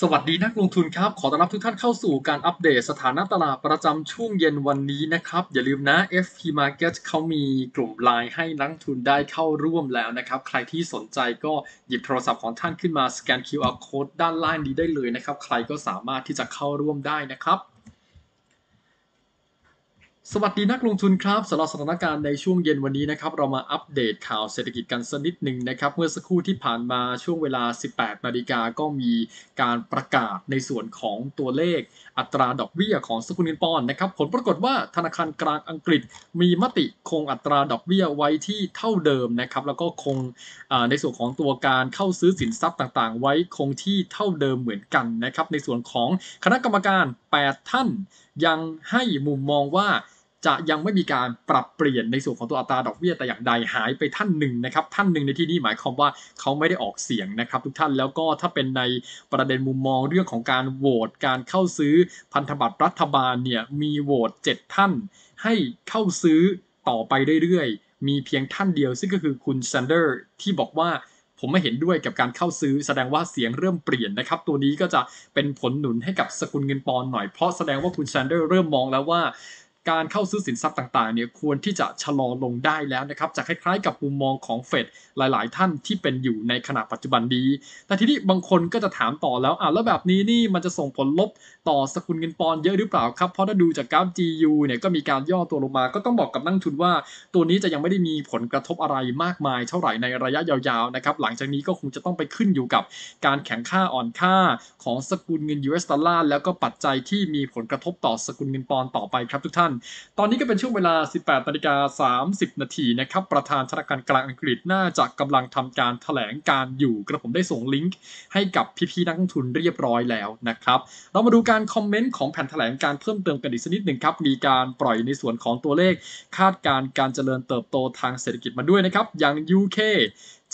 สวัสดีนักลงทุนครับ ขอต้อนรับทุกท่านเข้าสู่การอัปเดตสถานะตลาดประจำช่วงเย็นวันนี้นะครับ อย่าลืมนะ FP Market เขามีกลุ่มไลน์ให้นักทุนได้เข้าร่วมแล้วนะครับ ใครที่สนใจก็หยิบโทรศัพท์ของท่านขึ้นมาสแกน QR Code ด้านล่างนี้ได้เลยนะครับ ใครก็สามารถที่จะเข้าร่วมได้นะครับสวัสดีนักลงทุนครับสำหรับสถานการณ์ในช่วงเย็นวันนี้นะครับ เรามาอัปเดตข่าวเศรษฐกิจกันสักนิดหนึ่งนะครับ เมื่อสักครู่ที่ผ่านมาช่วงเวลา 18นาฬิกาก็มีการประกาศในส่วนของตัวเลขอัตราดอกเบี้ยของสกุลเงินปอนด์นะครับผลปรากฏว่าธนาคารกลางอังกฤษมีมติคงอัตราดอกเบี้ยไว้ที่เท่าเดิมนะครับแล้วก็คงในส่วนของตัวการเข้าซื้อสินทรัพย์ต่างๆ ไว้คงที่เท่าเดิมเหมือนกันนะครับในส่วนของคณะกรรมการ8ท่านยังให้มุมมองว่าจะยังไม่มีการปรับเปลี่ยนในส่วนของตัวอัตราดอกเบี้ยแต่อย่างใดหายไปท่านหนึ่งนะครับ ท่านหนึ่งในที่นี้หมายความว่าเขาไม่ได้ออกเสียงนะครับทุกท่านแล้วก็ถ้าเป็นในประเด็นมุมมองเรื่องของการโหวตการเข้าซื้อพันธบัตรรัฐบาลเนี่ย มีโหวต7ท่าน ให้เข้าซื้อต่อไปเรื่อย ๆ มีเพียงท่านเดียวซึ่งก็คือคุณซันเดอร์ที่บอกว่าผมไม่เห็นด้วยกับการเข้าซื้อแสดงว่าเสียงเริ่มเปลี่ยนนะครับตัวนี้ก็จะเป็นผลหนุนให้กับสกุลเงินปอนหน่อย เพราะแสดงว่าคุณแซนเดอร์เริ่มมองแล้วว่าการเข้าซื้อสินทรัพย์ต่าง ๆเนี่ยควรที่จะชะลอลงได้แล้วนะครับ จากคล้าย ๆ กับมุมมองของเฟดหลายๆ ท่านที่เป็นอยู่ในขณะปัจจุบันดี แต่ทีนี้บางคนก็จะถามต่อแล้ว อ่ะ แล้วแบบนี้นี่มันจะส่งผลลบต่อสกุลเงินปอนเยอะหรือเปล่าครับ เพราะถ้าดูจากกราฟ GU เนี่ยก็มีการย่อตัวลงมาก็ต้องบอกกับนักทุนว่า ตัวนี้จะยังไม่ได้มีผลกระทบอะไรมากมายเท่าไหร่ในระยะยาวๆนะครับหลังจากนี้ก็คงจะต้องไปขึ้นอยู่กับการแข่งค่าอ่อนค่าของสกุลเงิน US ดอลลาร์แล้วก็ปัจจัยที่มีผลกระทบต่อสกุลเงินปอนต่อไปครับทุกท่านตอนนี้ก็เป็นช่วงเวลา 18นาฬิกา30 นาทีนะครับ ประธานธนาคารกลางอังกฤษน่าจะกำลังทำการถแถลงการอยู่ กระผมได้ส่งลิงก์ให้กับพี่ๆนักลงทุนเรียบร้อยแล้วนะครับ เรามาดูการคอมเมนต์ของแผ่นถแถลงการเพิ่มเติมกันอีกสักนิดหนึ่งครับ มีการปล่อยในส่วนของตัวเลข คาดการการเจริญเติบโตทางเศรษฐกิจมาด้วยนะครับ อย่าง UK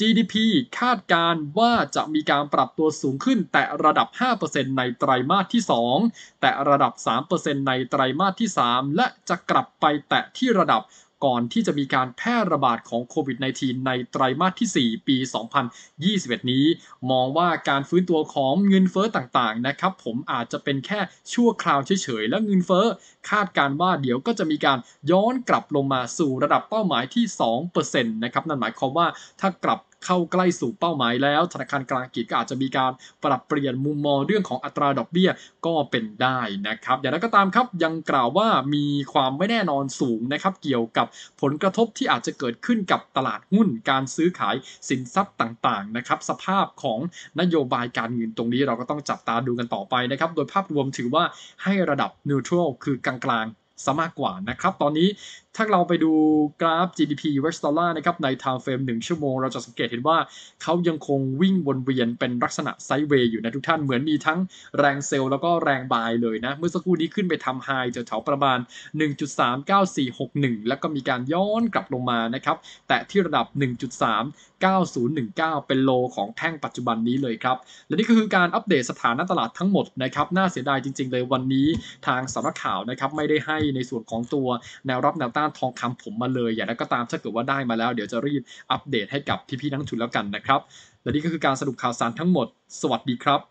GDP คาดการว่าจะมีการปรับตัวสูงขึ้นแต่ระดับ 5%ในไตรามาสที่ 2 แต่ระดับ 3%ในไตรามาสที่ 3และจะกลับไปแตะที่ระดับก่อนที่จะมีการแพร่ระบาด ของโควิด -19 ในไตรมาสที่ 4 ปี 2021 นี้ มองว่าการฟื้นตัวของเงินเฟอ้อต่างๆ นะครับผมอาจจะเป็นแค่ ชั่วคราวเฉยๆ และเงินเฟอ้อคาดการว่าเดี๋ยวก็จะมีการย้อนกลับลงมาสู่ระดับเป้าหมายที่ 2%นะครับนั่นหมายความว่าถ้ากลับเข้าใกล้สู่เป้าหมายแล้วธนาคารกลางกฤษก็อาจจะมีการปรับเปลี่ยนมุมมองเรื่องของอัตราดอกเบี้ย ก็เป็นได้นะครับอย่างไรก็ตามครับยังกล่าวว่ามีความไม่แน่นอนสูงนะครับเกี่ยวกับผลกระทบที่อาจจะเกิดขึ้นกับตลาดหุ้นการซื้อขายสินทรัพย์ต่างๆนะครับสภาพของนโยบายการเงินตรงนี้ เราก็ต้องจับตาดูกันต่อไปนะครับโดยภาพรวมถือว่าให้ระดับนิวทรัลคือกลางซะมากกว่านะครับ ตอนนี้ถ้าเราไปดูกราฟ GDP US Dollar นะครับ ใน time frame 1 ชั่วโมง เราจะสังเกตเห็นว่า เขายังคงวิ่งวนเวียนเป็นลักษณะไซด์เวย์อยู่นะทุกท่านเหมือนมีทั้งแรงเซลล์แล้วก็แรงบายเลยนะ เมื่อสักครู่นี้ขึ้นไปทำไฮจะแถวประมาณ 1.39461 แล้วก็มีการย้อนกลับลงมานะครับ แต่ที่ระดับ 1.3 9019 เป็นโลของแท่งปัจจุบันนี้เลยครับ และนี่ก็คือการอัปเดตสถานะตลาดทั้งหมดนะครับ น่าเสียดายจริง ๆ เลยวันนี้ทางสำนักข่าวนะครับ ไม่ได้ให้ในส่วนของตัวแนวรับแนวต้านทองคำผมมาเลย อย่างนั้นก็ตามถ้าเกิดว่าได้มาแล้ว เดี๋ยวจะรีบอัปเดตให้กับพี่ๆนักทุนแล้วกันนะครับ และนี่ก็คือการสรุปข่าวสารทั้งหมด สวัสดีครับ